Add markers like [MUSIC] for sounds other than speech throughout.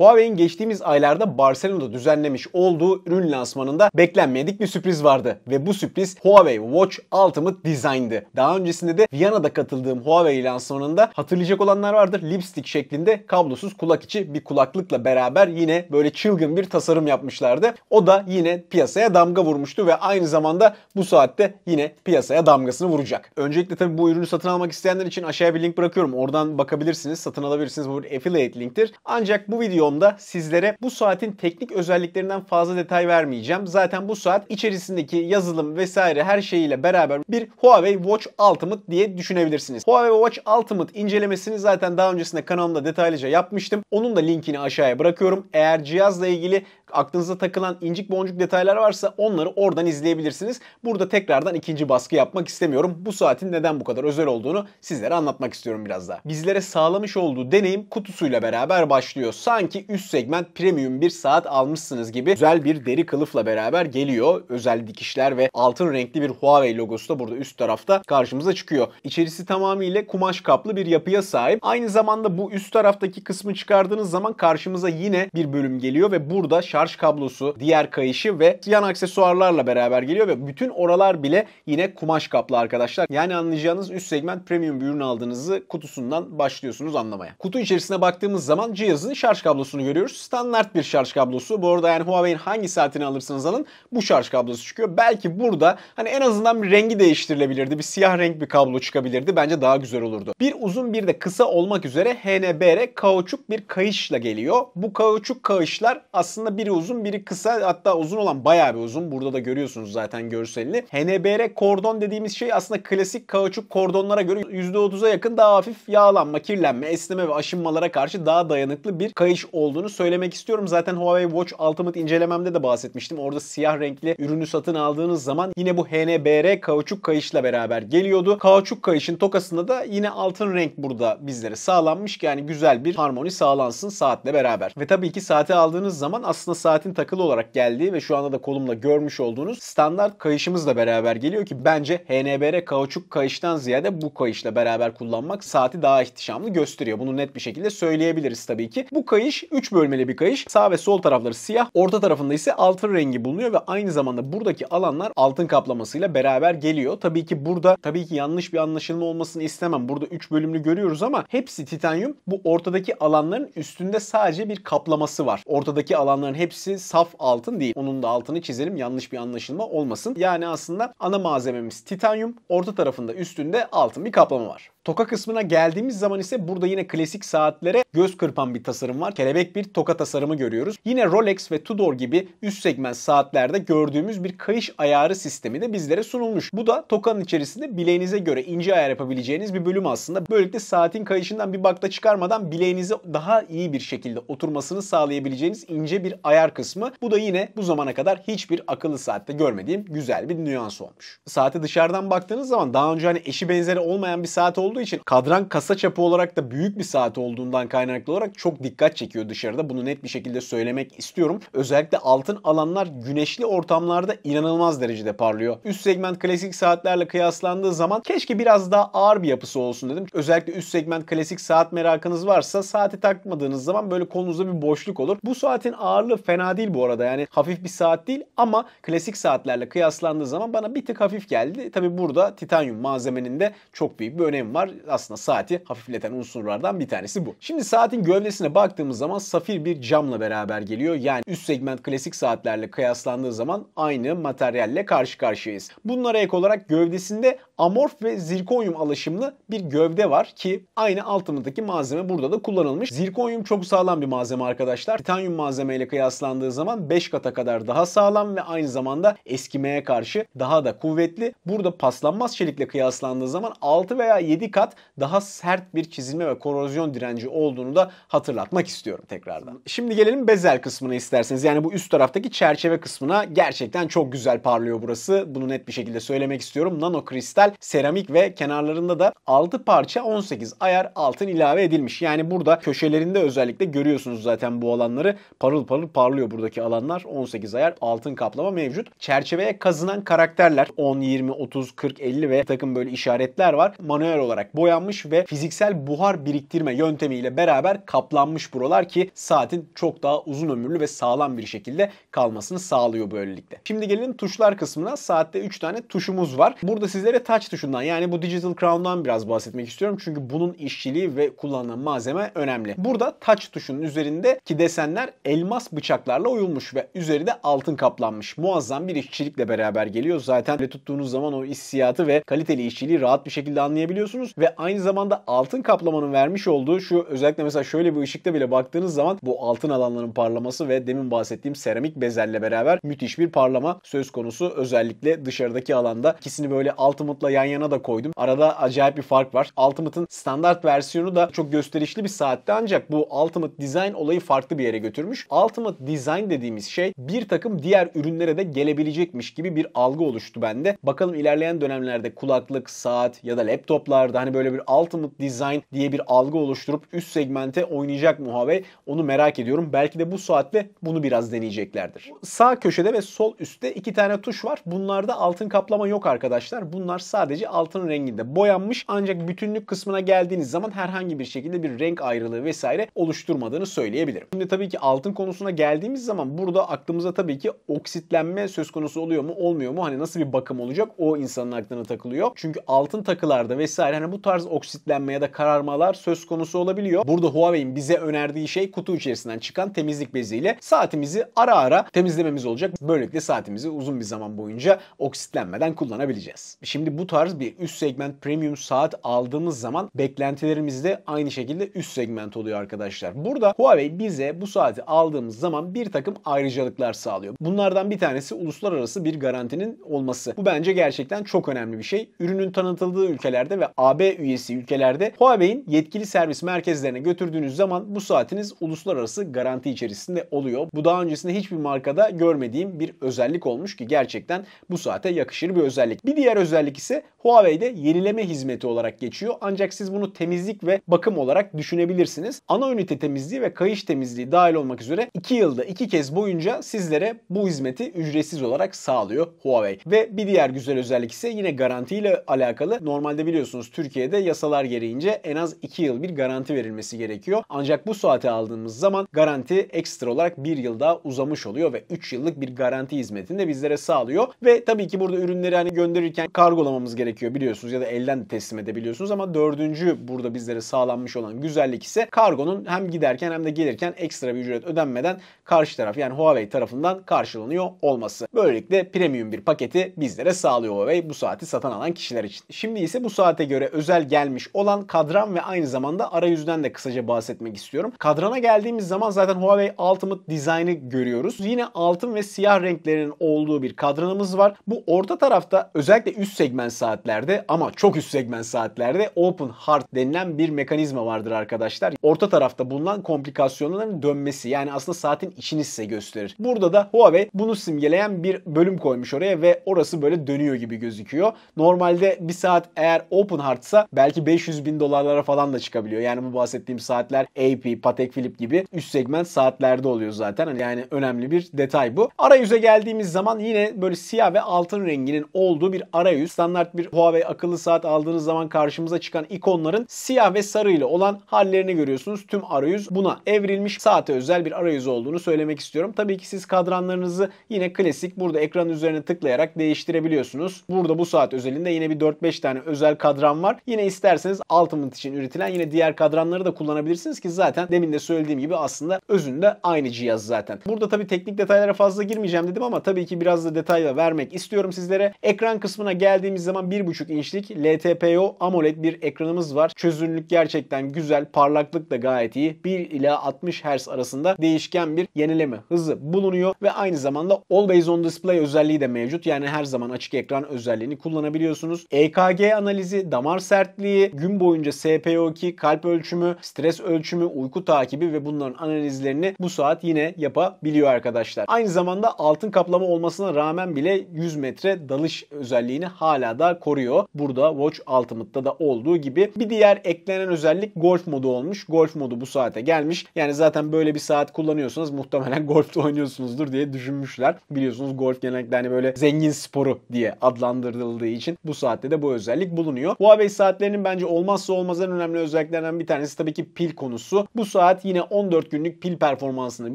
Huawei'in geçtiğimiz aylarda Barcelona'da düzenlemiş olduğu ürün lansmanında beklenmedik bir sürpriz vardı ve bu sürpriz Huawei Watch Ultimate Design'dı. Daha öncesinde de Viyana'da katıldığım Huawei lansmanında hatırlayacak olanlar vardır. Lipstick şeklinde kablosuz kulak içi bir kulaklıkla beraber yine böyle çılgın bir tasarım yapmışlardı. O da yine piyasaya damga vurmuştu ve aynı zamanda bu saatte yine piyasaya damgasını vuracak. Öncelikle tabii bu ürünü satın almak isteyenler için aşağıya bir link bırakıyorum. Oradan bakabilirsiniz, satın alabilirsiniz. Bu bir affiliate linktir. Ancak bu video videomda sizlere bu saatin teknik özelliklerinden fazla detay vermeyeceğim. Zaten bu saat içerisindeki yazılım vesaire her şeyiyle beraber bir Huawei Watch Ultimate diye düşünebilirsiniz. Huawei Watch Ultimate incelemesini zaten daha öncesinde kanalımda detaylıca yapmıştım. Onun da linkini aşağıya bırakıyorum. Eğer cihazla ilgili aklınıza takılan incik boncuk detaylar varsa onları oradan izleyebilirsiniz. Burada tekrardan ikinci baskı yapmak istemiyorum. Bu saatin neden bu kadar özel olduğunu sizlere anlatmak istiyorum biraz daha. Bizlere sağlamış olduğu deneyim kutusuyla beraber başlıyor. Sanki üst segment premium bir saat almışsınız gibi güzel bir deri kılıfla beraber geliyor. Özel dikişler ve altın renkli bir Huawei logosu da burada üst tarafta karşımıza çıkıyor. İçerisi tamamıyla kumaş kaplı bir yapıya sahip. Aynı zamanda bu üst taraftaki kısmı çıkardığınız zaman karşımıza yine bir bölüm geliyor ve burada şarj şarj kablosu, diğer kayışı ve yan aksesuarlarla beraber geliyor ve bütün oralar bile yine kumaş kaplı arkadaşlar. Yani anlayacağınız üst segment premium bir ürün aldığınızı kutusundan başlıyorsunuz anlamaya. Kutu içerisine baktığımız zaman cihazın şarj kablosunu görüyoruz. Standart bir şarj kablosu. Bu arada yani Huawei'in hangi saatini alırsanız alın bu şarj kablosu çıkıyor. Belki burada hani en azından bir rengi değiştirilebilirdi. Bir siyah renk bir kablo çıkabilirdi. Bence daha güzel olurdu. Bir uzun bir de kısa olmak üzere HNBR kauçuk bir kayışla geliyor. Bu kauçuk kayışlar aslında bir biri hani uzun biri kısa hatta uzun olan bayağı bir uzun. Burada da görüyorsunuz zaten görselini. HNBR kordon dediğimiz şey aslında klasik kauçuk kordonlara göre %30'a yakın daha hafif yağlanma, kirlenme, esneme ve aşınmalara karşı daha dayanıklı bir kayış olduğunu söylemek istiyorum. Zaten Huawei Watch Ultimate incelememde de bahsetmiştim. Orada siyah renkli ürünü satın aldığınız zaman yine bu HNBR kauçuk kayışla beraber geliyordu. Kauçuk kayışın tokasında da yine altın renk burada bizlere sağlanmış. Yani güzel bir harmoni sağlansın saatle beraber. Ve tabii ki saati aldığınız zaman aslında saatin takılı olarak geldiği ve şu anda da kolumla görmüş olduğunuz standart kayışımızla beraber geliyor ki bence HNBR kauçuk kayıştan ziyade bu kayışla beraber kullanmak saati daha ihtişamlı gösteriyor. Bunu net bir şekilde söyleyebiliriz tabii ki. Bu kayış 3 bölmeli bir kayış. Sağ ve sol tarafları siyah. Orta tarafında ise altın rengi bulunuyor ve aynı zamanda buradaki alanlar altın kaplamasıyla beraber geliyor. Tabii ki burada tabii ki yanlış bir anlaşılma olmasını istemem. Burada 3 bölümlü görüyoruz ama hepsi titanyum. Bu ortadaki alanların üstünde sadece bir kaplaması var. Ortadaki alanların hep hepsi saf altın değil. Onun da altını çizelim yanlış bir anlaşılma olmasın. Yani aslında ana malzememiz titanyum, orta tarafında üstünde altın bir kaplama var. Toka kısmına geldiğimiz zaman ise burada yine klasik saatlere göz kırpan bir tasarım var. Kelebek bir toka tasarımı görüyoruz. Yine Rolex ve Tudor gibi üst segment saatlerde gördüğümüz bir kayış ayarı sistemi de bizlere sunulmuş. Bu da tokanın içerisinde bileğinize göre ince ayar yapabileceğiniz bir bölüm aslında. Böylelikle saatin kayışından bir bakta çıkarmadan bileğinize daha iyi bir şekilde oturmasını sağlayabileceğiniz ince bir ayar kısmı. Bu da yine bu zamana kadar hiçbir akıllı saatte görmediğim güzel bir nüans olmuş. Saate dışarıdan baktığınız zaman daha önce hani eşi benzeri olmayan bir saat olduğu olduğu için kadran kasa çapı olarak da büyük bir saat olduğundan kaynaklı olarak çok dikkat çekiyor dışarıda. Bunu net bir şekilde söylemek istiyorum. Özellikle altın alanlar güneşli ortamlarda inanılmaz derecede parlıyor. Üst segment klasik saatlerle kıyaslandığı zaman keşke biraz daha ağır bir yapısı olsun dedim. Özellikle üst segment klasik saat merakınız varsa saati takmadığınız zaman böyle konunuzda bir boşluk olur. Bu saatin ağırlığı fena değil bu arada. Yani hafif bir saat değil ama klasik saatlerle kıyaslandığı zaman bana bir tık hafif geldi. Tabi burada titanyum malzemenin de çok büyük bir önemi var var. Aslında saati hafifleten unsurlardan bir tanesi bu. Şimdi saatin gövdesine baktığımız zaman safir bir camla beraber geliyor. Yani üst segment klasik saatlerle kıyaslandığı zaman aynı materyalle karşı karşıyayız. Bunlara ek olarak gövdesinde amorf ve zirkonyum alaşımlı bir gövde var ki aynı altındaki malzeme burada da kullanılmış. Zirkonyum çok sağlam bir malzeme arkadaşlar. Titanyum malzemeyle kıyaslandığı zaman 5 kata kadar daha sağlam ve aynı zamanda eskimeye karşı daha da kuvvetli. Burada paslanmaz çelikle kıyaslandığı zaman 6 veya 7 kat daha sert bir çizilme ve korozyon direnci olduğunu da hatırlatmak istiyorum tekrardan. Şimdi gelelim bezel kısmına isterseniz. Yani bu üst taraftaki çerçeve kısmına gerçekten çok güzel parlıyor burası. Bunu net bir şekilde söylemek istiyorum. Nano kristal, seramik ve kenarlarında da 6 parça 18 ayar altın ilave edilmiş. Yani burada köşelerinde özellikle görüyorsunuz zaten bu alanları. Parıl parıl parlıyor buradaki alanlar. 18 ayar altın kaplama mevcut. Çerçeveye kazınan karakterler 10, 20, 30, 40, 50 ve takım böyle işaretler var. Manuel olarak olarak boyanmış ve fiziksel buhar biriktirme yöntemiyle beraber kaplanmış buralar ki saatin çok daha uzun ömürlü ve sağlam bir şekilde kalmasını sağlıyor böylelikle. Şimdi gelin tuşlar kısmına. Saatte 3 tane tuşumuz var. Burada sizlere touch tuşundan yani bu Digital Crown'dan biraz bahsetmek istiyorum. Çünkü bunun işçiliği ve kullanılan malzeme önemli. Burada touch tuşunun üzerindeki desenler elmas bıçaklarla oyulmuş ve üzeri de altın kaplanmış. Muazzam bir işçilikle beraber geliyor. Zaten tuttuğunuz zaman o hissiyatı ve kaliteli işçiliği rahat bir şekilde anlayabiliyorsunuz görüyorsunuz ve aynı zamanda altın kaplamanın vermiş olduğu şu özellikle mesela şöyle bir ışıkta bile baktığınız zaman bu altın alanların parlaması ve demin bahsettiğim seramik bezelle beraber müthiş bir parlama söz konusu özellikle dışarıdaki alanda. ikisini böyle Ultimate'la yan yana da koydum. Arada acayip bir fark var. Ultimate'ın standart versiyonu da çok gösterişli bir saatte ancak bu Ultimate Design olayı farklı bir yere götürmüş. Ultimate Design dediğimiz şey bir takım diğer ürünlere de gelebilecekmiş gibi bir algı oluştu bende. Bakalım ilerleyen dönemlerde kulaklık, saat ya da laptoplarda hani böyle bir Ultimate Design diye bir algı oluşturup üst segmente oynayacak mu Huawei? Onu merak ediyorum. Belki de bu saatte bunu biraz deneyeceklerdir. Sağ köşede ve sol üstte iki tane tuş var. Bunlarda altın kaplama yok arkadaşlar. Bunlar sadece altın renginde boyanmış. Ancak bütünlük kısmına geldiğiniz zaman herhangi bir şekilde bir renk ayrılığı vesaire oluşturmadığını söyleyebilirim. Şimdi tabii ki altın konusuna geldiğimiz zaman burada aklımıza tabii ki oksitlenme söz konusu oluyor mu olmuyor mu? Hani nasıl bir bakım olacak o insanın aklına takılıyor. Çünkü altın takılarda vesaire hani bu tarz oksitlenme ya da kararmalar söz konusu olabiliyor. Burada Huawei'in bize önerdiği şey kutu içerisinden çıkan temizlik beziyle saatimizi ara ara temizlememiz olacak. Böylelikle saatimizi uzun bir zaman boyunca oksitlenmeden kullanabileceğiz. Şimdi bu tarz bir üst segment premium saat aldığımız zaman beklentilerimiz de aynı şekilde üst segment oluyor arkadaşlar. Burada Huawei bize bu saati aldığımız zaman bir takım ayrıcalıklar sağlıyor. Bunlardan bir tanesi uluslararası bir garantinin olması. Bu bence gerçekten çok önemli bir şey. Ürünün tanıtıldığı ülkelerde ve AB AB üyesi ülkelerde Huawei'in yetkili servis merkezlerine götürdüğünüz zaman bu saatiniz uluslararası garanti içerisinde oluyor. Bu daha öncesinde hiçbir markada görmediğim bir özellik olmuş ki gerçekten bu saate yakışır bir özellik. Bir diğer özellik ise Huawei'de yenileme hizmeti olarak geçiyor. Ancak siz bunu temizlik ve bakım olarak düşünebilirsiniz. Ana ünite temizliği ve kayış temizliği dahil olmak üzere 2 yılda 2 kez boyunca sizlere bu hizmeti ücretsiz olarak sağlıyor Huawei. Ve bir diğer güzel özellik ise yine garanti ile alakalı. Normalde biliyorsunuz Türkiye Türkiye'de yasalar gereğince en az 2 yıl bir garanti verilmesi gerekiyor. Ancak bu saati aldığımız zaman garanti ekstra olarak 1 yıl daha uzamış oluyor ve 3 yıllık bir garanti hizmetini de bizlere sağlıyor. Ve tabii ki burada ürünleri hani gönderirken kargolamamız gerekiyor biliyorsunuz ya da elden de teslim edebiliyorsunuz ama dördüncü burada bizlere sağlanmış olan güzellik ise kargonun hem giderken hem de gelirken ekstra bir ücret ödenmeden karşı taraf yani Huawei tarafından karşılanıyor olması. Böylelikle premium bir paketi bizlere sağlıyor Huawei bu saati satın alan kişiler için. Şimdi ise bu saate göre özel gelmiş olan kadran ve aynı zamanda arayüzden de kısaca bahsetmek istiyorum. Kadrana geldiğimiz zaman zaten Huawei Ultimate Design'ı görüyoruz. Yine altın ve siyah renklerinin olduğu bir kadranımız var. Bu orta tarafta özellikle üst segment saatlerde ama çok üst segment saatlerde Open Heart denilen bir mekanizma vardır arkadaşlar. Orta tarafta bulunan komplikasyonların dönmesi yani aslında saatin içini size gösterir. Burada da Huawei bunu simgeleyen bir bölüm koymuş oraya ve orası böyle dönüyor gibi gözüküyor. Normalde bir saat eğer Open Heart artsa belki 500 bin dolarlara falan da çıkabiliyor. Yani bu bahsettiğim saatler AP, Patek Philippe gibi üst segment saatlerde oluyor zaten. Hani yani önemli bir detay bu. Arayüze geldiğimiz zaman yine böyle siyah ve altın renginin olduğu bir arayüz. Standart bir Huawei akıllı saat aldığınız zaman karşımıza çıkan ikonların siyah ve sarı ile olan hallerini görüyorsunuz. Tüm arayüz buna evrilmiş saate özel bir arayüz olduğunu söylemek istiyorum. Tabii ki siz kadranlarınızı yine klasik burada ekran üzerine tıklayarak değiştirebiliyorsunuz. Burada bu saat özelinde yine bir 4-5 tane özel kadran var var. Yine isterseniz Ultimate için üretilen yine diğer kadranları da kullanabilirsiniz ki zaten demin de söylediğim gibi aslında özünde aynı cihaz zaten. Burada tabi teknik detaylara fazla girmeyeceğim dedim ama tabii ki biraz da detayla vermek istiyorum sizlere. Ekran kısmına geldiğimiz zaman 1.5 inçlik LTPO AMOLED bir ekranımız var. Çözünürlük gerçekten güzel, parlaklık da gayet iyi. 1 ila 60 Hz arasında değişken bir yenileme hızı bulunuyor ve aynı zamanda Always On Display özelliği de mevcut. Yani her zaman açık ekran özelliğini kullanabiliyorsunuz. EKG analizi, damar sertliği, gün boyunca SPO2, kalp ölçümü, stres ölçümü, uyku takibi ve bunların analizlerini bu saat yine yapabiliyor arkadaşlar. Aynı zamanda altın kaplama olmasına rağmen bile 100 metre dalış özelliğini hala da koruyor. Burada Watch Ultimate'da da olduğu gibi. Bir diğer eklenen özellik golf modu olmuş. Golf modu bu saate gelmiş. Yani zaten böyle bir saat kullanıyorsanız muhtemelen [LAUGHS] golfte oynuyorsunuzdur diye düşünmüşler. Biliyorsunuz golf genellikle hani böyle zengin sporu diye adlandırıldığı için bu saatte de bu özellik bulunuyor. Huawei Güneş saatlerinin bence olmazsa olmaz en önemli özelliklerinden bir tanesi tabii ki pil konusu. Bu saat yine 14 günlük pil performansını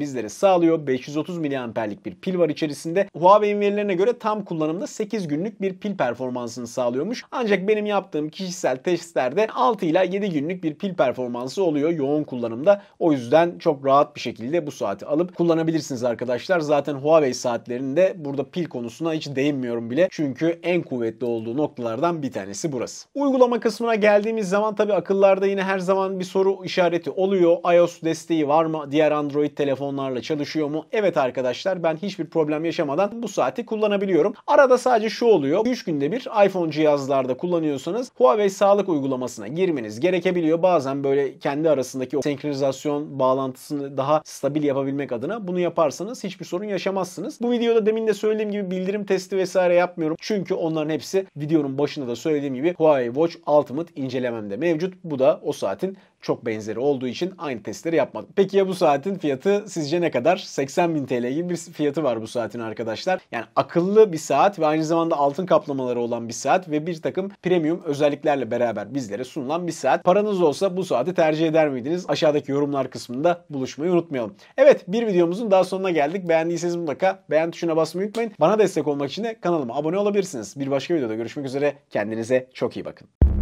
bizlere sağlıyor. 530 miliamperlik bir pil var içerisinde. Huawei'in verilerine göre tam kullanımda 8 günlük bir pil performansını sağlıyormuş. Ancak benim yaptığım kişisel testlerde 6 ile 7 günlük bir pil performansı oluyor yoğun kullanımda. O yüzden çok rahat bir şekilde bu saati alıp kullanabilirsiniz arkadaşlar. Zaten Huawei saatlerinde burada pil konusuna hiç değinmiyorum bile. Çünkü en kuvvetli olduğu noktalardan bir tanesi burası. Uygulama uygulama kısmına geldiğimiz zaman tabi akıllarda yine her zaman bir soru işareti oluyor. iOS desteği var mı? Diğer Android telefonlarla çalışıyor mu? Evet arkadaşlar ben hiçbir problem yaşamadan bu saati kullanabiliyorum. Arada sadece şu oluyor. 3 günde bir iPhone cihazlarda kullanıyorsanız Huawei sağlık uygulamasına girmeniz gerekebiliyor. Bazen böyle kendi arasındaki o senkronizasyon bağlantısını daha stabil yapabilmek adına bunu yaparsanız hiçbir sorun yaşamazsınız. Bu videoda demin de söylediğim gibi bildirim testi vesaire yapmıyorum. Çünkü onların hepsi videonun başında da söylediğim gibi Huawei Watch Ultrasonuç Ultimate incelememde mevcut. Bu da o saatin çok benzeri olduğu için aynı testleri yapmadım. Peki ya bu saatin fiyatı sizce ne kadar? 80 bin TL gibi bir fiyatı var bu saatin arkadaşlar. Yani akıllı bir saat ve aynı zamanda altın kaplamaları olan bir saat ve bir takım premium özelliklerle beraber bizlere sunulan bir saat. Paranız olsa bu saati tercih eder miydiniz? Aşağıdaki yorumlar kısmında buluşmayı unutmayalım. Evet bir videomuzun daha sonuna geldik. Beğendiyseniz mutlaka beğen tuşuna basmayı unutmayın. Bana destek olmak için de kanalıma abone olabilirsiniz. Bir başka videoda görüşmek üzere. Kendinize çok iyi bakın.